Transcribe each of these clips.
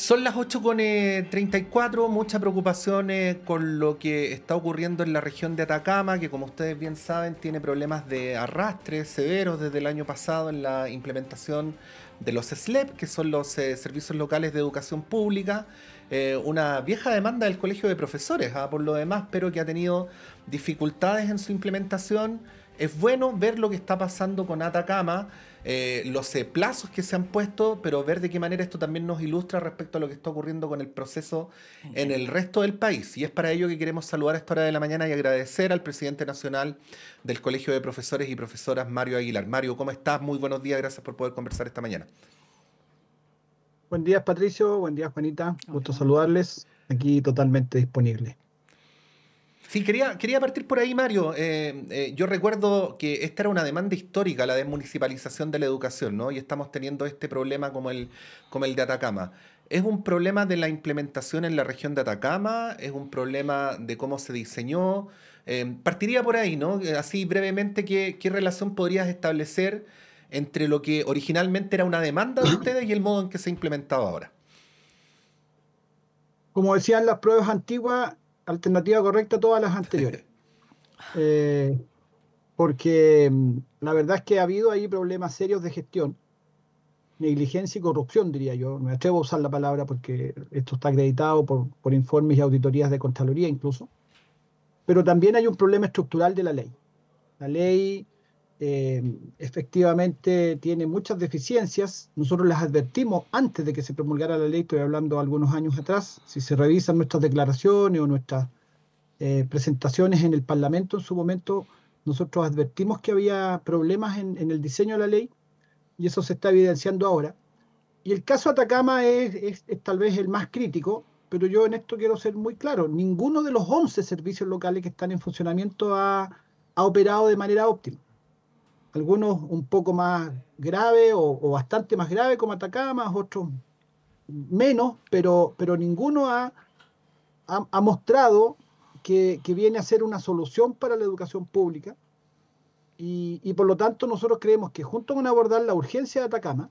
Son las 8 con 34, eh, mucha preocupación eh, con lo que está ocurriendo en la región de Atacama, que como ustedes bien saben tiene problemas de arrastre severos desde el año pasado en la implementación de los SLEP, que son los eh, servicios locales de educación pública, una vieja demanda del Colegio de Profesores, ah, por lo demás, pero que ha tenido dificultades en su implementación es bueno ver lo que está pasando con Atacama, eh, los plazos que se han puesto, pero ver de qué manera esto también nos ilustra respecto a lo que está ocurriendo con el proceso en el resto del país. Y es para ello que queremos saludar a esta hora de la mañana y agradecer al presidente nacional del Colegio de Profesores y Profesoras, Mario Aguilar. Mario, ¿cómo estás? Muy buenos días, gracias por poder conversar esta mañana. Buen día, Patricio. Buen día, Juanita. Gusto saludarles. Aquí totalmente disponible. Sí, quería, quería partir por ahí, Mario. Eh, eh, yo recuerdo que esta era una demanda histórica, la desmunicipalización de la educación, ¿no? Y estamos teniendo este problema como el, como el de Atacama. ¿Es un problema de la implementación en la región de Atacama? ¿Es un problema de cómo se diseñó? Eh, partiría por ahí, ¿no? Así brevemente, ¿qué, relación podrías establecer entre lo que originalmente era una demanda de ustedes y el modo en que se ha implementado ahora? Como decían las pruebas antiguas, alternativa correcta a todas las anteriores. Eh, porque mm, la verdad es que ha habido ahí problemas serios de gestión, negligencia y corrupción, diría yo. Me atrevo a usar la palabra porque esto está acreditado por, por informes y auditorías de Contraloría incluso. Pero también hay un problema estructural de la ley. La ley eh, efectivamente tiene muchas deficiencias. Nosotros las advertimos antes de que se promulgara la ley, estoy hablando algunos años atrás. Si se revisan nuestras declaraciones o nuestras eh, presentaciones en el Parlamento en su momento, nosotros advertimos que había problemas en, el diseño de la ley y eso se está evidenciando ahora. Y el caso Atacama es, es, tal vez el más crítico, pero yo en esto quiero ser muy claro. Ninguno de los 11 servicios locales que están en funcionamiento ha, ha operado de manera óptima algunos un poco más graves o, bastante más grave como Atacama, otros menos, pero, pero ninguno ha, mostrado que, viene a ser una solución para la educación pública. Y, por lo tanto nosotros creemos que junto con abordar la urgencia de Atacama,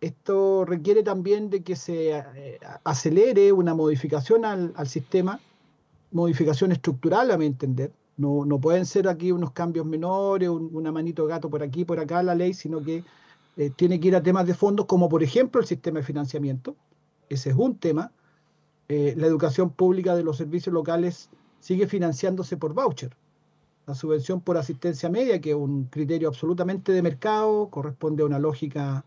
esto requiere también de que se eh, acelere una modificación al sistema, modificación estructural, a mi entender, no, pueden ser aquí unos cambios menores, una manito gato por aquí, por acá la ley, sino que eh, tiene que ir a temas de fondos, como por ejemplo el sistema de financiamiento. Ese es un tema. Eh, la educación pública de los servicios locales sigue financiándose por voucher. La subvención por asistencia media, que es un criterio absolutamente de mercado, corresponde a una lógica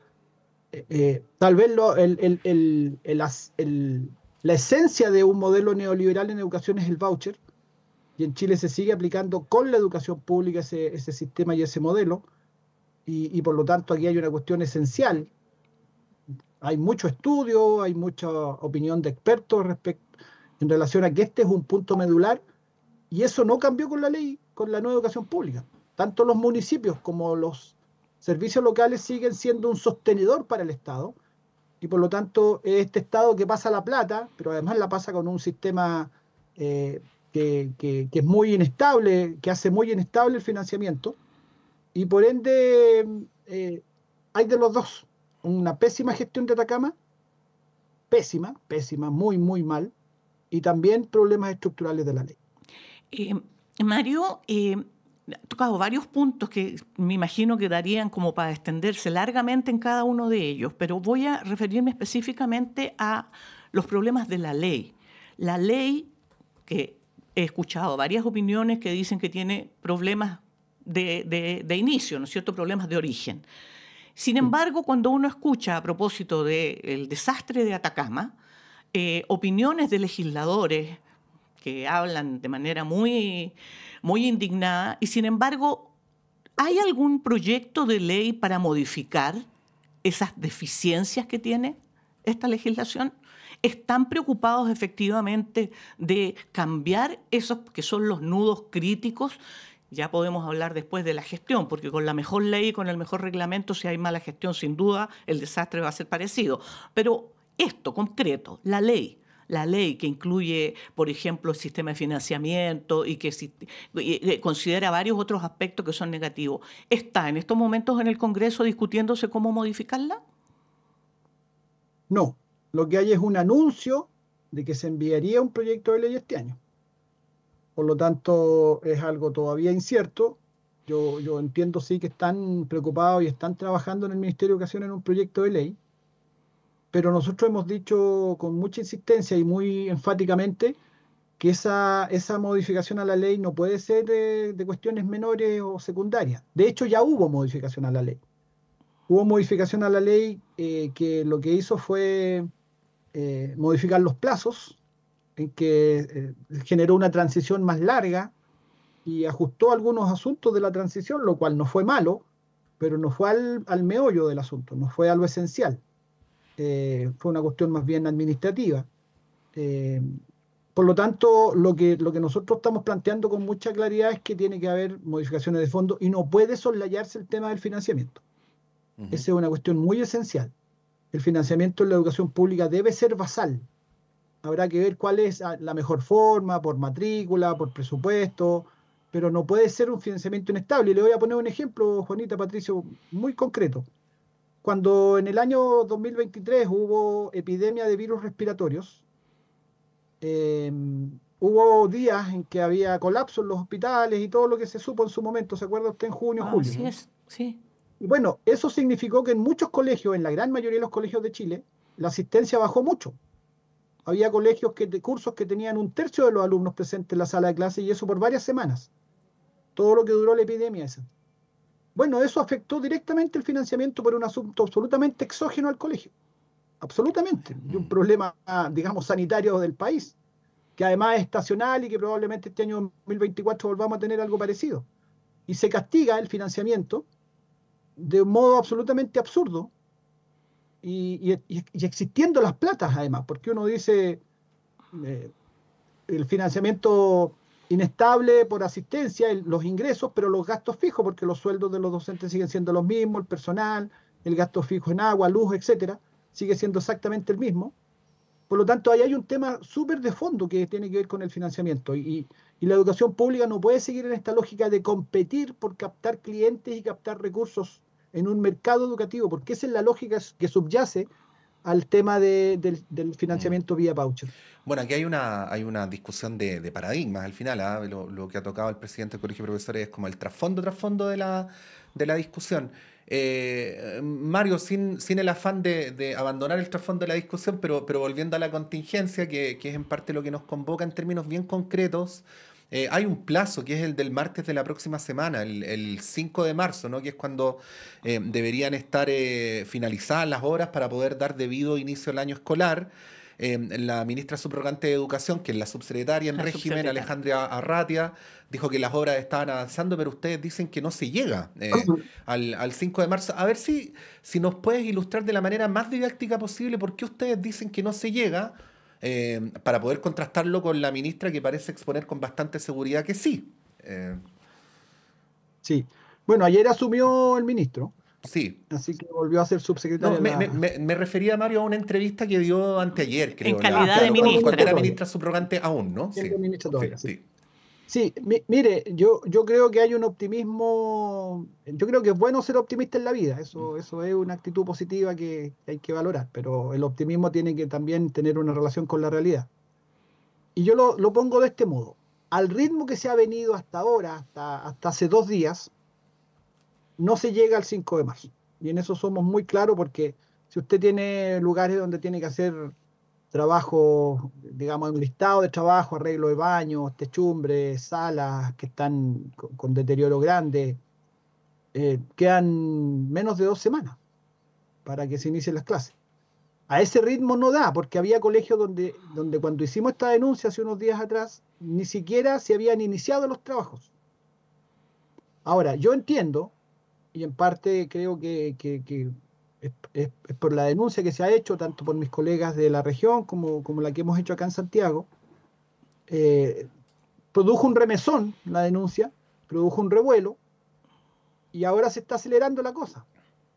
eh, tal vez lo, la esencia de un modelo neoliberal en educación es el voucher, y en Chile se sigue aplicando con la educación pública ese, sistema y ese modelo. Y, por lo tanto aquí hay una cuestión esencial. Hay mucho estudio, hay mucha opinión de expertos respecto, en relación a que este es un punto medular y eso no cambió con la ley, con la nueva educación pública. Tanto los municipios como los servicios locales siguen siendo un sostenedor para el Estado y por lo tanto este Estado que pasa la plata, pero además la pasa con un sistema eh, que, es muy inestable, que hace muy inestable el financiamiento, y por ende eh, hay de los dos. Una pésima gestión de Atacama, pésima, pésima, muy, muy mal, y también problemas estructurales de la ley. Eh, Mario, ha eh, tocado varios puntos que me imagino que darían como para extenderse largamente en cada uno de ellos, pero voy a referirme específicamente a los problemas de la ley. La ley que he escuchado varias opiniones que dicen que tiene problemas de, inicio, ¿no es cierto? Problemas de origen. Sin embargo, cuando uno escucha a propósito del desastre de Atacama, eh, opiniones de legisladores que hablan de manera muy, muy indignada, y sin embargo, ¿hay algún proyecto de ley para modificar esas deficiencias que tiene esta legislación? están preocupados efectivamente de cambiar esos que son los nudos críticos ya podemos hablar después de la gestión, porque con la mejor ley, y con el mejor reglamento, si hay mala gestión, sin duda el desastre va a ser parecido. Pero esto concreto, la ley, la ley que incluye, por ejemplo, el sistema de financiamiento y que eh, considera varios otros aspectos que son negativos, ¿está en estos momentos en el Congreso discutiéndose cómo modificarla? No, lo que hay es un anuncio de que se enviaría un proyecto de ley este año. Por lo tanto, es algo todavía incierto. Yo, entiendo sí que están preocupados y están trabajando en el Ministerio de Educación en un proyecto de ley, pero nosotros hemos dicho con mucha insistencia y muy enfáticamente que esa, esa modificación a la ley no puede ser de, cuestiones menores o secundarias. De hecho, ya hubo modificación a la ley. Hubo modificación a la ley eh, que lo que hizo fue eh, modificar los plazos, en que eh, generó una transición más larga y ajustó algunos asuntos de la transición, lo cual no fue malo, pero no fue al, meollo del asunto, no fue a lo esencial. Eh, fue una cuestión más bien administrativa. por lo tanto, lo que, lo que nosotros estamos planteando con mucha claridad es que tiene que haber modificaciones de fondo y no puede soslayarse el tema del financiamiento. Esa es una cuestión muy esencial el financiamiento en la educación pública debe ser basal. Habrá que ver cuál es ah, la mejor forma, por matrícula, por presupuesto, pero no puede ser un financiamiento inestable. Y le voy a poner un ejemplo, Juanita Patricio, muy concreto. Cuando en el año 2023 hubo epidemia de virus respiratorios, em, hubo días en que había colapso en los hospitales y todo lo que se supo en su momento, ¿se acuerda usted? En junio, ah, julio. sí. Y bueno, eso significó que en muchos colegios, en la gran mayoría de los colegios de Chile, la asistencia bajó mucho. Había colegios, que, cursos que tenían un tercio de los alumnos presentes en la sala de clase y eso por varias semanas. Todo lo que duró la epidemia esa. Bueno, eso afectó directamente el financiamiento por un asunto absolutamente exógeno al colegio. Absolutamente. Y un mm. problema, digamos, sanitario del país, que además es estacional y que probablemente este año 2024 volvamos a tener algo parecido. Y se castiga el financiamiento de un modo absolutamente absurdo y, existiendo las platas además, porque uno dice eh, el financiamiento inestable por asistencia, los ingresos, pero los gastos fijos, porque los sueldos de los docentes siguen siendo los mismos, el personal, el gasto fijo en agua, luz, etcétera, sigue siendo exactamente el mismo. Por lo tanto, ahí hay un tema súper de fondo que tiene que ver con el financiamiento. Y, y la educación pública no puede seguir en esta lógica de competir por captar clientes y captar recursos en un mercado educativo, porque esa es la lógica que subyace al tema de, del, financiamiento vía voucher. Bueno, aquí hay una, hay una discusión de, paradigmas al final. ¿ah? Lo, que ha tocado el presidente del Colegio de Profesores es como el trasfondo, trasfondo de la, de la discusión. Eh, Mario, sin, sin el afán de, de, abandonar el trasfondo de la discusión, pero, pero volviendo a la contingencia, que, que es en parte lo que nos convoca en términos bien concretos, eh, hay un plazo que es el del martes de la próxima semana, el, 5 de marzo, ¿no? que es cuando eh, deberían estar eh, finalizadas las obras para poder dar debido inicio al año escolar. la ministra subrogante de Educación, que es la subsecretaria en régimen, Alejandra Arratia, dijo que las obras estaban avanzando, pero ustedes dicen que no se llega al, 5 de marzo. A ver si, si nos puedes ilustrar de la manera más didáctica posible por qué ustedes dicen que no se llega eh, para poder contrastarlo con la ministra que parece exponer con bastante seguridad que sí. Eh, sí. Bueno, ayer asumió el ministro. Sí. Así que volvió a ser subsecretario. me, me, refería, Mario, a una entrevista que dio anteayer, creo. En calidad de ministro ministra. Cuando era ministra subrogante aún, ¿no? Sí. sí. Sí, mire, yo, yo creo que hay un optimismo, yo creo que es bueno ser optimista en la vida, eso, mm. eso es una actitud positiva que hay que valorar, pero el optimismo tiene que también tener una relación con la realidad. Y yo lo, pongo de este modo, al ritmo que se ha venido hasta ahora, hasta, hasta hace dos días, no se llega al 5 de marzo. Y en eso somos muy claros porque si usted tiene lugares donde tiene que hacer Trabajo, digamos, un listado de trabajo, arreglo de baños, techumbres, salas que están con, deterioro grande, eh, quedan menos de dos semanas para que se inicien las clases. A ese ritmo no da, porque había colegios donde, donde cuando hicimos esta denuncia hace unos días atrás, ni siquiera se habían iniciado los trabajos. Ahora, yo entiendo, y en parte creo que, que es, por la denuncia que se ha hecho, tanto por mis colegas de la región como, la que hemos hecho acá en Santiago, eh, produjo un remesón la denuncia, produjo un revuelo, y ahora se está acelerando la cosa.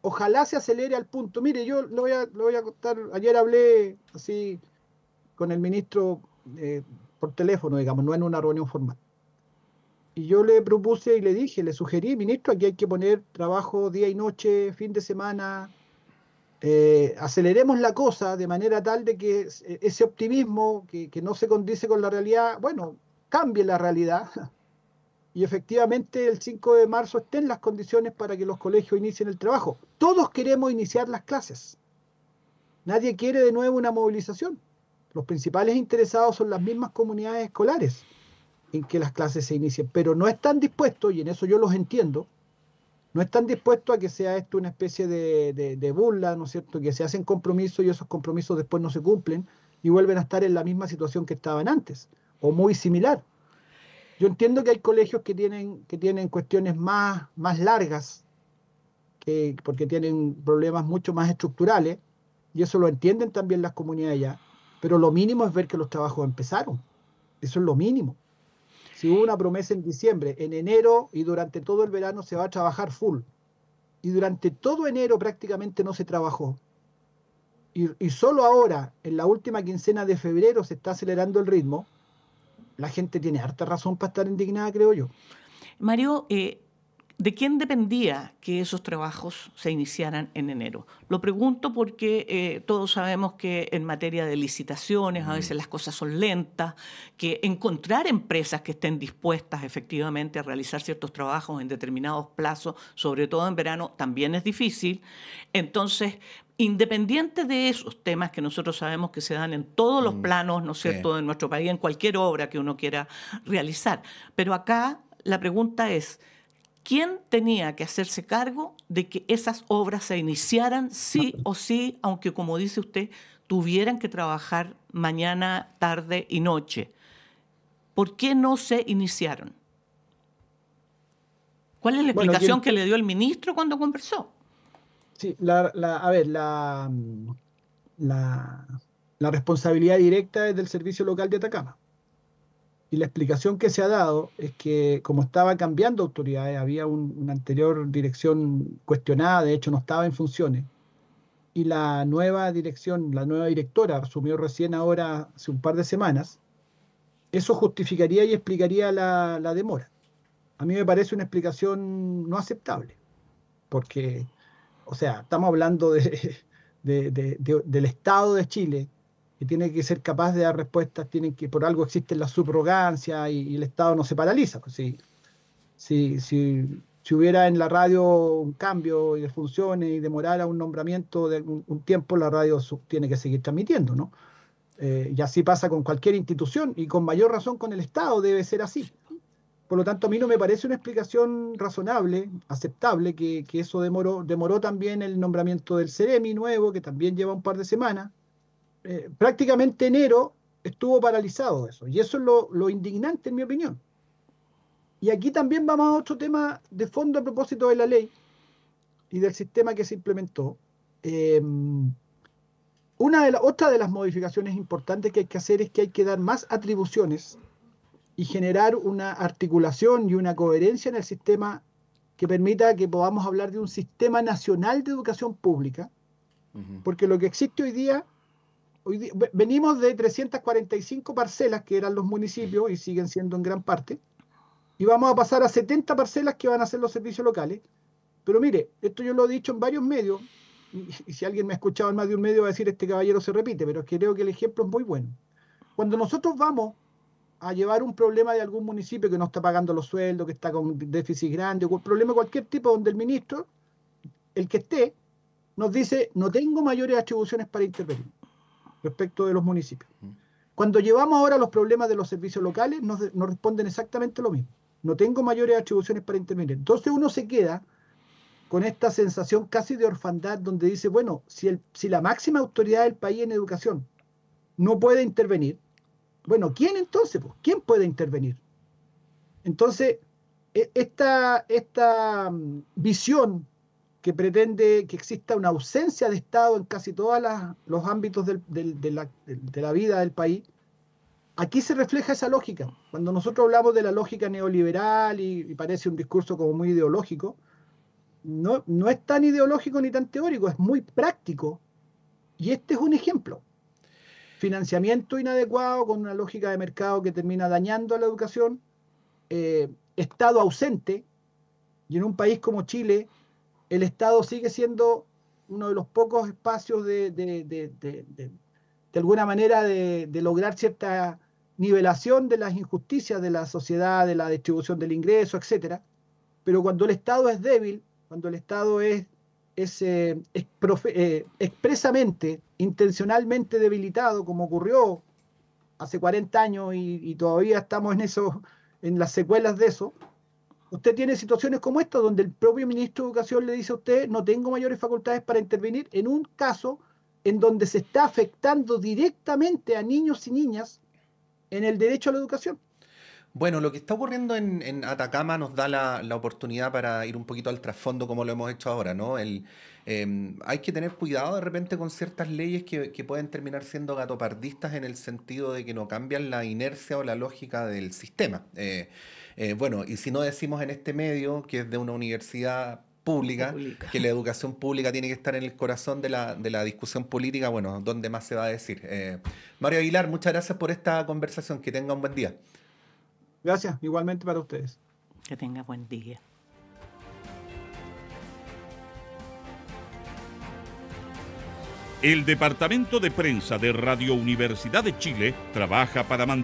Ojalá se acelere al punto. Mire, yo lo voy a, contar, ayer hablé así con el ministro eh, por teléfono, digamos, no en una reunión formal. Y yo le propuse y le dije, le sugerí, ministro, aquí hay que poner trabajo día y noche, fin de semana, eh, aceleremos la cosa de manera tal de que eh, ese optimismo que, que no se condice con la realidad, bueno, cambie la realidad y efectivamente el 5 de marzo estén las condiciones para que los colegios inicien el trabajo. Todos queremos iniciar las clases. Nadie quiere de nuevo una movilización. Los principales interesados son las mismas comunidades escolares en que las clases se inicien, pero no están dispuestos, y en eso yo los entiendo, no están dispuestos a que sea esto una especie de, burla, ¿no es cierto? Que se hacen compromisos y esos compromisos después no se cumplen y vuelven a estar en la misma situación que estaban antes o muy similar. Yo entiendo que hay colegios que tienen, que tienen cuestiones más, más largas, porque tienen problemas mucho más estructurales, y eso lo entienden también las comunidades ya, pero lo mínimo es ver que los trabajos empezaron. Eso es lo mínimo hubo una promesa en diciembre, en enero y durante todo el verano se va a trabajar full. Y durante todo enero prácticamente no se trabajó. Y, y solo ahora, en la última quincena de febrero, se está acelerando el ritmo. La gente tiene harta razón para estar indignada, creo yo. Mario, eh, ¿De quién dependía que esos trabajos se iniciaran en enero? Lo pregunto porque eh, todos sabemos que en materia de licitaciones a mm. veces las cosas son lentas, que encontrar empresas que estén dispuestas efectivamente a realizar ciertos trabajos en determinados plazos, sobre todo en verano, también es difícil. Entonces, independiente de esos temas que nosotros sabemos que se dan en todos los mm, planos, ¿no es cierto?, de nuestro país, en cualquier obra que uno quiera realizar. Pero acá la pregunta es quién tenía que hacerse cargo de que esas obras se iniciaran sí o sí, aunque como dice usted, tuvieran que trabajar mañana, tarde y noche. ¿Por qué no se iniciaron? ¿Cuál es la explicación que le dio el ministro cuando conversó? Sí, la, a ver, la, la, la responsabilidad directa es del Servicio Local de Atacama. Y la explicación que se ha dado es que como estaba cambiando autoridades, había una anterior dirección cuestionada, de hecho no estaba en funciones, y la nueva dirección, la nueva directora asumió recién ahora, hace un par de semanas, eso justificaría y explicaría la, demora. A mí me parece una explicación no aceptable, porque, o sea, estamos hablando de, del Estado de Chile, y tiene que ser capaz de dar respuestas, tienen que, por algo existe la subrogancia y, el Estado no se paraliza. Pues si, si, si, hubiera en la radio un cambio de funciones y demorara un nombramiento de un, tiempo, la radio tiene que seguir transmitiendo, ¿no? Eh, y así pasa con cualquier institución y con mayor razón con el Estado debe ser así. Por lo tanto, a mí no me parece una explicación razonable, aceptable, que, eso demoró, demoró también el nombramiento del Ceremi nuevo, que también lleva un par de semanas. Eh, prácticamente enero estuvo paralizado eso. Y eso es lo, lo, indignante, en mi opinión. Y aquí también vamos a otro tema de fondo a propósito de la ley y del sistema que se implementó. Eh, una de la, otra de las modificaciones importantes que hay que hacer es que hay que dar más atribuciones y generar una articulación y una coherencia en el sistema que permita que podamos hablar de un sistema nacional de educación pública, porque lo que existe hoy día venimos de 345 parcelas que eran los municipios y siguen siendo en gran parte, y vamos a pasar a 70 parcelas que van a ser los servicios locales. Pero mire, esto yo lo he dicho en varios medios, y, si alguien me ha escuchado en más de un medio va a decir, este caballero se repite, pero creo que el ejemplo es muy bueno. Cuando nosotros vamos a llevar un problema de algún municipio que no está pagando los sueldos, que está con déficit grande, o un problema de cualquier tipo donde el ministro, el que esté, nos dice, no tengo mayores atribuciones para intervenir respecto de los municipios. Cuando llevamos ahora los problemas de los servicios locales, nos, responden exactamente lo mismo. No tengo mayores atribuciones para intervenir. Entonces uno se queda con esta sensación casi de orfandad donde dice, bueno, si, el, si la máxima autoridad del país en educación no puede intervenir, bueno, ¿quién entonces? ¿Quién puede intervenir? Entonces, e, esta, esta mm, visión que pretende que exista una ausencia de Estado en casi todos los ámbitos de, la, vida del país, aquí se refleja esa lógica. Cuando nosotros hablamos de la lógica neoliberal y, parece un discurso como muy ideológico, no, no, es tan ideológico ni tan teórico, es muy práctico. Y este es un ejemplo. Financiamiento inadecuado con una lógica de mercado que termina dañando a la educación, eh, Estado ausente, y en un país como Chile, el Estado sigue siendo uno de los pocos espacios de, alguna manera, de, lograr cierta nivelación de las injusticias de la sociedad, de la distribución del ingreso, etc. Pero cuando el Estado es débil, cuando el Estado es, eh, eh, expresamente, intencionalmente debilitado, como ocurrió hace 40 años y, y todavía estamos en eso, en las secuelas de eso, usted tiene situaciones como esta donde el propio ministro de Educación le dice a usted, no tengo mayores facultades para intervenir en un caso en donde se está afectando directamente a niños y niñas en el derecho a la educación. Bueno, lo que está ocurriendo en, Atacama nos da la, oportunidad para ir un poquito al trasfondo como lo hemos hecho ahora, ¿no? Em, hay que tener cuidado de repente con ciertas leyes que, pueden terminar siendo gatopardistas en el sentido de que no cambian la inercia o la lógica del sistema. Eh, eh, bueno, y si no decimos en este medio, que es de una universidad Pública, que la educación pública tiene que estar en el corazón de la, discusión política, bueno, ¿dónde más se va a decir. Eh, Mario Aguilar, muchas gracias por esta conversación, que tenga un buen día. Gracias, igualmente para ustedes. Que tenga buen día. El Departamento de Prensa de Radio Universidad de Chile trabaja para mantener